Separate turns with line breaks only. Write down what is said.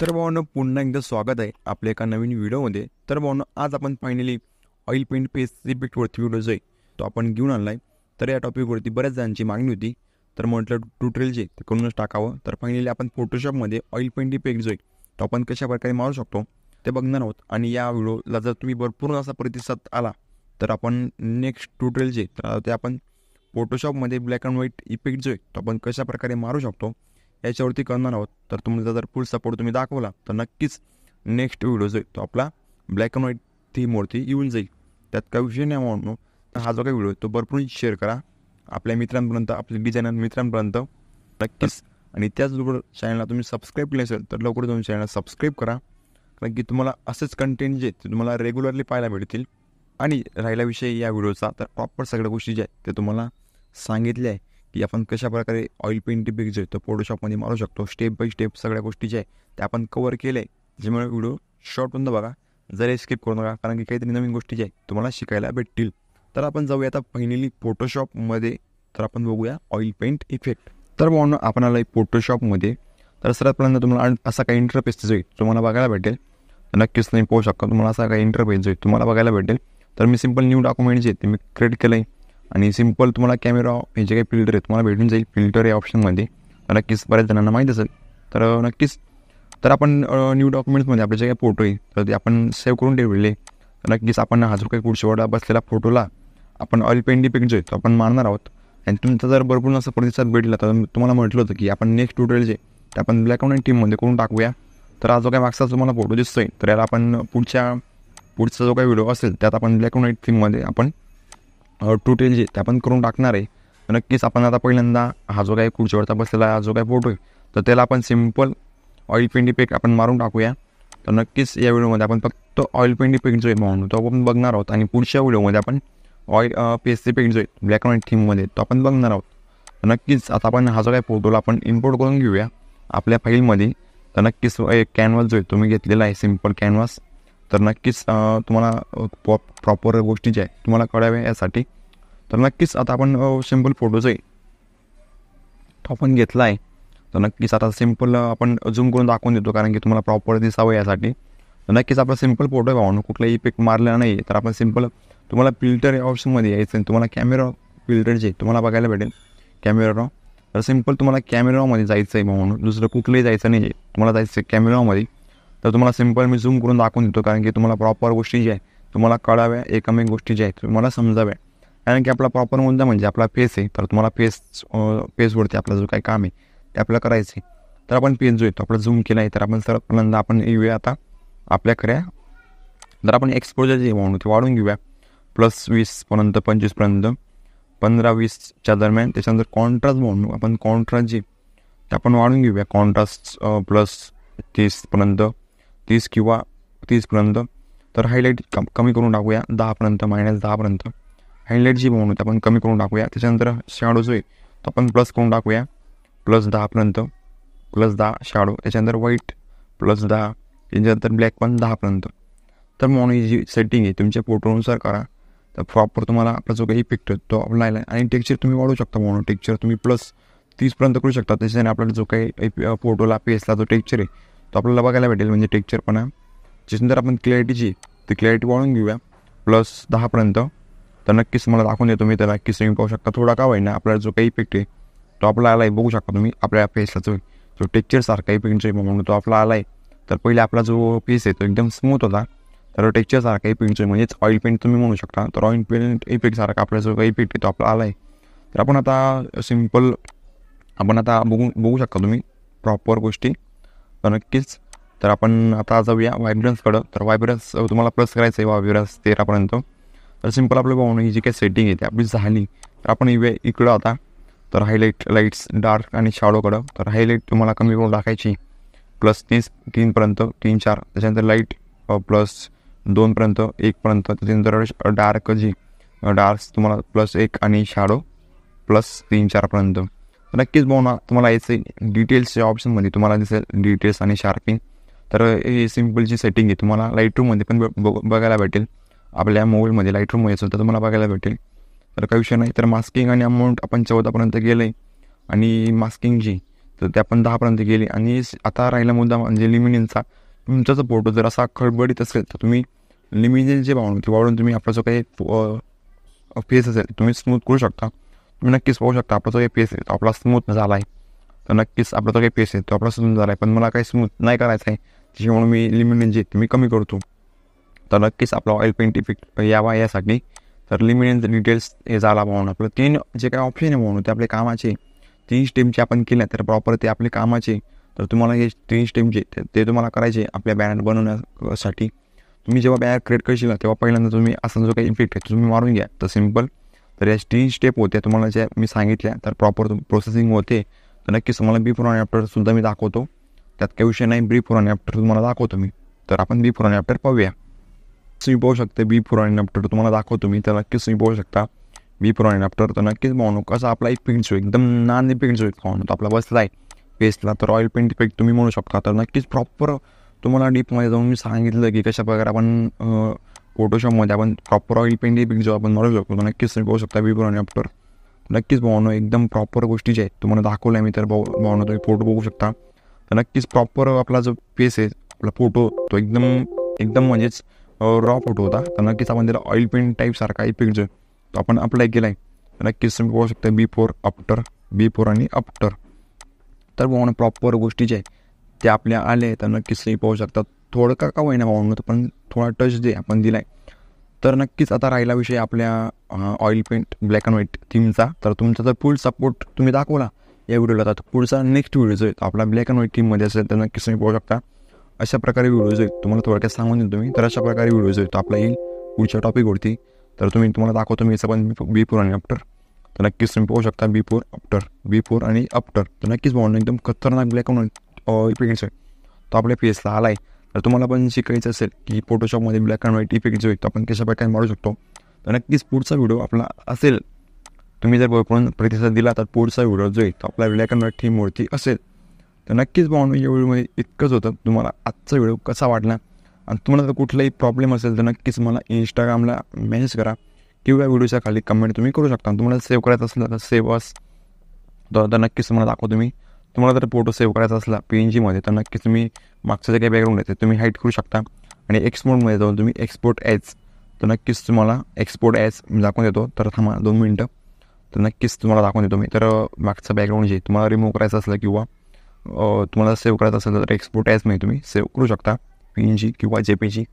तर भावनं पुन्हा एकदा स्वागत आहे आपल्या एका नवीन व्हिडिओमध्ये तर भावनं आज आपण फायनली ऑइल पेंट पेस्ट रिपीटवरती व्हिडिओ जो आहे तो आपण घेऊन आणला आहे तर या टॉपिकवरती बऱ्याच जणांची मागणी होती तर म्हटलं ट्युटोरियल जे ते करूनच टाकावं तर फायनली आपण फोटोशॉपमध्ये ऑइल पेंट इफेक्ट जो आहे तो आपण कशा प्रकारे मारू शकतो ते बघणार आहोत आणि या व्हिडिओला जर तुम्ही भरपूर असा प्रतिसाद आला तर आपण नेक्स्ट ट्युटोरियल जे तर ते आपण फोटोशॉपमध्ये ब्लॅक अँड व्हाईट इफेक्ट जो आहे तो आपण कशा प्रकारे मारू शकतो याच्यावरती करणार आहोत तर तुमचा जर फुल सपोर्ट तुम्ही दाखवला तर नक्कीच नेक्स्ट व्हिडिओ जो तो आपला ब्लॅक अँड व्हाईट थीमवरती येऊन जाईल त्यात काही विषय नाही म्हणून हा जो काही व्हिडिओ तो भरपूर शेअर करा आपल्या मित्रांपर्यंत आपल्या डिझायनर मित्रांपर्यंत नक्कीच आणि त्याचबरोबर चॅनलला तुम्ही सबस्क्राईब केले असेल तर लवकर जाऊन चॅनलला सबस्क्राईब करा कारण की तुम्हाला असेच कंटेंट जे ते तुम्हाला रेग्युलरली पाहायला मिळतील आणि राहिला विषय या व्हिडिओचा तर प्रॉपर सगळ्या गोष्टी ज्या आहेत ते तुम्हाला सांगितल्या आहे की आपण कशा प्रकारे ऑइल पेंट आहे तो फोटोशॉपमध्ये मारू शकतो स्टेप बाय स्टेप सगळ्या गोष्टी ज्या आहे त्या आपण कवर केले ज्यामुळे व्हिडिओ शॉर्ट होऊन बघा जरी स्किप करू नका कारण की काहीतरी नवीन गोष्टी ज्या आहेत तुम्हाला शिकायला भेटतील तर आपण जाऊया आता फायनली फोटोशॉपमध्ये तर आपण बघूया ऑइल पेंट इफेक्ट तर बघून आपण आलं फोटोशॉपमध्ये तर सर्वात तुम्हाला असा काही इंटरफेस जो तुम्हाला बघायला भेटेल नक्कीच नाही पोहू शकता तुम्हाला असा काही इंटरफेस जो आहे तुम्हाला बघायला भेटेल तर मी सिम्पल न्यू डॉक्युमेंट जे आहेत ते मी क्रिएट केलं आहे आणि सिम्पल तुम्हाला कॅमेरा हे जे काही फिल्टर आहे तुम्हाला भेटून जाईल फिल्टर या ऑप्शनमध्ये नक्कीच बऱ्याच जणांना माहीत असेल तर नक्कीच तर आपण न्यू डॉक्युमेंट्समध्ये आपले जे काही फोटो आहे तर ते आपण सेव्ह करून ठेवले तर नक्कीच आपण हा जो काही वडा बसलेला फोटोला आपण ऑइल पेंट पिक जो आहे तो आपण मारणार आहोत आणि तुमचा जर भरपूर असा प्रतिसाद भेटला तर तुम्हाला म्हटलं होतं की आपण नेक्स्ट ट्युटोरियल जे ते आपण ब्लॅक अँड व्हाईट टीममध्ये करून टाकूया तर हा जो काही मागचा तुम्हाला फोटो दिसतोय तर याला आपण पुढच्या पुढचा जो काही व्हिडिओ असेल त्यात आपण ब्लॅक अँड व्हाईट थीममध्ये आपण ट्युटोरियल जे ते आपण करून टाकणार आहे नक्कीच आपण आता पहिल्यांदा हा जो काही खुर्चीवरचा बसलेला हा जो काही फोटो आहे तर त्याला आपण सिम्पल ऑइल पेंट पेक आपण मारून टाकूया तर नक्कीच या व्हिडिओमध्ये आपण फक्त ऑइल पेंट पेक जो आहे म्हणून तो आपण बघणार आहोत आणि पुढच्या व्हिडिओमध्ये आपण ऑइल पेस्ट पेंट जो आहे ब्लॅक अँड थीममध्ये तो आपण बघणार आहोत नक्कीच आता आपण हा जो काही फोटोला आपण इम्पोर्ट करून घेऊया आपल्या फाईलमध्ये तर नक्कीच एक कॅनव्हास जो आहे तुम्ही घेतलेला आहे सिम्पल कॅनव्हास तर नक्कीच तुम्हाला प्रॉपर गोष्टी ज्या आहेत तुम्हाला कळाव्या यासाठी तर नक्कीच आता आपण सिम्पल आहे तो आपण घेतला आहे तर नक्कीच आता सिम्पल आपण झूम करून दाखवून देतो कारण की तुम्हाला प्रॉपर दिसावं यासाठी तर नक्कीच आपला सिम्पल फोटो आहे म्हणून कुठलाही पिक मारलेला नाही तर आपण सिम्पल तुम्हाला फिल्टर ऑप्शनमध्ये यायचं आहे तुम्हाला कॅमेरा फिल्टर जे तुम्हाला बघायला भेटेल कॅमेरा तर सिम्पल तुम्हाला कॅमेरामध्ये जायचं आहे म्हणून दुसरं कुठलंही जायचं नाही आहे तुम्हाला जायचं आहे कॅमेरामध्ये तर तुम्हाला सिम्पल मी झूम करून दाखवून देतो कारण की तुम्हाला प्रॉपर गोष्टी जी आहे तुम्हाला कळाव्या एकमेक गोष्टी जी आहेत तुम्हाला समजाव्या कारण की आपला प्रॉपर मुद्दा म्हणजे आपला फेस आहे तर तुम्हाला फेस फेसवरती आपला जो काही काम आहे ते आपल्याला करायचं आहे तर आपण पेज जो येतो आपलं झूम केला आहे तर आपण सर्वपर्यंत आपण येऊया आता आपल्या खऱ्या जर आपण एक्सपोजर जे वाढू ते वाढून घेऊया प्लस वीसपर्यंत पंचवीसपर्यंत पंधरा वीसच्या दरम्यान त्याच्यानंतर कॉन्ट्रास्ट म्हणून आपण कॉन्ट्रास्ट जे ते आपण वाढून घेऊया कॉन्ट्रास्ट प्लस तीसपर्यंत तीस किंवा तीसपर्यंत तर हायलाईट कम कमी करून टाकूया दहापर्यंत मायनस दहापर्यंत हायलाईट जी म्हणून आपण कमी करून टाकूया त्याच्यानंतर शॅडो जो आहे तो आपण प्लस करून टाकूया प्लस दहापर्यंत प्लस दहा शॅडो त्याच्यानंतर व्हाईट प्लस दहा त्याच्यानंतर ब्लॅक पण दहापर्यंत तर म्हणून ही जी सेटिंग आहे तुमच्या फोटोनुसार करा तर प्रॉपर तुम्हाला आपला जो काही इफेक्ट तो आपण आला आणि टेक्चर तुम्ही वाढवू शकता म्हणून टेक्चर तुम्ही प्लस तीसपर्यंत करू शकता त्याच्याने आपल्याला जो काही फोटोला पेसला जो टेक्चर आहे तो आपल्याला बघायला भेटेल म्हणजे टेक्चर पण आहे जिथून जर आपण क्लॅरिटीची ती क्लॅरिटी वाढून घेऊया प्लस दहापर्यंत तर नक्कीच मला दाखवून देतो मी त्याला नक्कीच तुम्ही पाहू शकता थोडा का होईना आपला जो काही इफेक्ट आहे तो आपला आला आहे बघू शकता तुम्ही आपल्या फेसला जो जो टेक्चरसारखा इफेक्ट म्हणून तो आपला आला आहे तर पहिले आपला जो फेस आहे तो एकदम स्मूथ होता तर टेक्चरसारखा इफेक्ट जो म्हणजेच ऑइल पेंट तुम्ही म्हणू शकता तर ऑइल पेंट इफेक्टसारखा आपला जो काही इफेक्ट आहे तो आपला आला आहे तर आपण आता सिम्पल आपण आता बघू बघू शकता तुम्ही प्रॉपर गोष्टी तर नक्कीच तर आपण आता जाऊया वायब्रन्सकडं तर वायब्रन्स तुम्हाला प्लस करायचं आहे वायब्रन्स तेरापर्यंत तर सिम्पल आपलं पाहून ही जी काही सेटिंग आहे ती आपली झाली तर आपण इवे इकडं आता तर हायलाईट लाईट्स डार्क आणि शाळोकडं तर हायलाईट तुम्हाला कमी करून टाकायची प्लस तीस तीनपर्यंत तीन चार त्याच्यानंतर लाईट प्लस दोनपर्यंत एकपर्यंत त्याच्यानंतर डार्क जी डार्क तुम्हाला प्लस एक आणि शाडो प्लस तीन चारपर्यंत नक्कीच बघा तुम्हाला याचे डिटेल्सचे ऑप्शनमध्ये म्हणजे तुम्हाला दिसेल डिटेल्स आणि शार्पिंग तर हे सिम्पलची सेटिंग आहे तुम्हाला लाईट रूममध्ये पण बघायला भेटेल आपल्या मोबाईलमध्ये लाईट रूममध्ये तर तुम्हाला बघायला भेटेल तर काही विषय नाही तर मास्किंग आणि अमाऊंट आपण चौदापर्यंत गेले आणि मास्किंग जी तर ते आपण दहापर्यंत गेली आणि आता राहिला मुद्दा म्हणजे लिमिनिनचा तुमचा जो फोटो जर असा खडबडीत असेल तर तुम्ही जे वाढून ते वाढून तुम्ही आपला जो काही फेस असेल तुम्ही स्मूथ करू शकता तुम्ही नक्कीच पाहू शकता आपला जो काही पेस आहे तो आपला स्मूथ झाला आहे तर नक्कीच आपला जो काही पेस आहे तो आपला स्मूथ झाला आहे पण मला काही स्मूथ नाही करायचं आहे त्याच्यामुळे मी लिमिट जे मी कमी करतो तर नक्कीच आपला ऑइल पेंट इफेक्ट यावा यासाठी तर लिमिटेड डिटेल्स हे झाला म्हणून आपलं तीन जे काही ऑप्शन आहे म्हणून ते आपले कामाचे तीन स्टेमचे आपण केल्या तर प्रॉपर ते आपले कामाचे तर तुम्हाला हे तीन स्टेमचे ते तुम्हाला करायचे आपल्या बॅनर बनवण्यासाठी तुम्ही जेव्हा बॅनर क्रिएट करशील तेव्हा पहिल्यांदा तुम्ही असा जो काही इफेक्ट आहे तो तुम्ही मारून घ्या तर सिम्पल तर या तीन स्टेप होते तुम्हाला ज्या मी सांगितल्या तर प्रॉपर प्रोसेसिंग होते तर नक्कीच तुम्हाला बी आणि ॲप्टरसुद्धा मी दाखवतो त्यात काही विषय नाही बी आणि ॲप्टर तुम्हाला दाखवतो मी तर आपण बी आणि ॲप्टर पाहूया तुम्ही पाहू शकता बी आणि ॲप्टर तुम्हाला दाखवतो मी तर नक्कीच तुम्ही पाहू शकता बी आणि ॲप्टर तर नक्कीच पाहू नको असं आपला एक पेंट शो एकदम नान पेंट शो पाहून होतो आपला बसला आहे पेस्टला तर ऑइल पेंट इफेक्ट तुम्ही म्हणू शकता तर नक्कीच प्रॉपर तुम्हाला डीपमध्ये जाऊन मी सांगितलं की कशा प्रकारे आपण फोटोशॉपमध्ये आपण प्रॉपर ऑइल पेंट पिक जो आपण मारू शकतो नक्कीच तुम्ही पाहू शकता फोर आणि आफ्टर नक्कीच भावनो एकदम प्रॉपर गोष्टी ज्या आहेत तुम्हाला आहे मी तर भाऊ तुम्ही फोटो बघू शकता तर नक्कीच प्रॉपर आपला जो फेस आहे आपला फोटो तो एकदम एकदम म्हणजेच रॉ फोटो होता तर नक्कीच आपण त्याला ऑइल पेंट टाईपसारखा इफेक्ट जो तो आपण अप्लाय केला आहे नक्कीच तुम्ही पाहू शकता बी फोर अप्टर बी फोर आणि अप्टर तर भावना प्रॉपर गोष्टी जे आहे ते आपल्या आले तर नक्कीच तुम्ही पाहू शकतात थोडं का का होईना भावांनो पण थोडा टच दे आपण दिला आहे तर नक्कीच आता राहिला विषय आपल्या oil paint black and white थीमचा तर तुमचा जर फुल सपोर्ट तुम्ही दाखवला या व्हिडिओला तर पुढचा नेक्स्ट व्हिडिओ जो आहे आपला ब्लॅक अँड व्हाईट थीममध्ये असेल तर नक्कीच तुम्ही पाहू शकता अशा प्रकारे व्हिडिओज आहेत तुम्हाला थोडक्यात सांगून देतो मी तर अशा प्रकारे व्हिडिओज आहेत आपला येईल पुढच्या टॉपिकवरती तर तुम्ही तुम्हाला दाखवतो मी पण फोर आणि अप्टर तर नक्कीच तुम्ही पाहू शकता अप्टर बी फोर आणि अप्टर तर नक्कीच बॉन्ड एकदम खतरनाक ब्लॅक अँड व्हाईट पेंट्स आहे तो आपल्या फेसला आला आहे तर तुम्हाला पण शिकायचं असेल की फोटोशॉपमध्ये ब्लॅक अँड व्हाईट इफेक्ट जो येतो आपण कशा प्रकारे मारू शकतो तर नक्कीच पुढचा व्हिडिओ आपला असेल तुम्ही जर भरपूर प्रतिसाद दिला तर पुढचा व्हिडिओ जो तो आपला ब्लॅक अँड व्हाईट थीमवरती असेल तर नक्कीच बॉन्ड या व्हिडिओमध्ये इतकंच होतं तुम्हाला आजचा व्हिडिओ कसा वाटला आणि तुम्हाला जर कुठलाही प्रॉब्लेम असेल तर नक्कीच मला इंस्टाग्रामला मेसेज करा किंवा व्हिडिओच्या खाली कमेंट तुम्ही करू शकता तुम्हाला सेव्ह करायचं असेल तर सेव्ह अस तर नक्कीच तुम्हाला दाखवा तुम्ही तुम्हाला जर फोटो सेव्ह करायचा असला पी एन जीमध्ये तर नक्कीच तुम्ही मागचं जे काही बॅकग्राऊंड आहे ते तुम्ही हाईट करू शकता आणि एक्सपोर्टमध्ये जाऊन तुम्ही एक्सपोर्ट ॲज तर नक्कीच तुम्हाला एक्सपोर्ट ॲज दाखवून देतो तर थांबा दोन मिनटं तर नक्कीच तुम्हाला दाखवून देतो मी तर मागचं बॅकग्राऊंड जे तुम्हाला रिमूव्ह करायचं असलं किंवा तुम्हाला सेव्ह करायचं असेल तर एक्सपोर्ट ॲजमध्ये तुम्ही सेव्ह करू शकता पी एन जी किंवा जे पी जी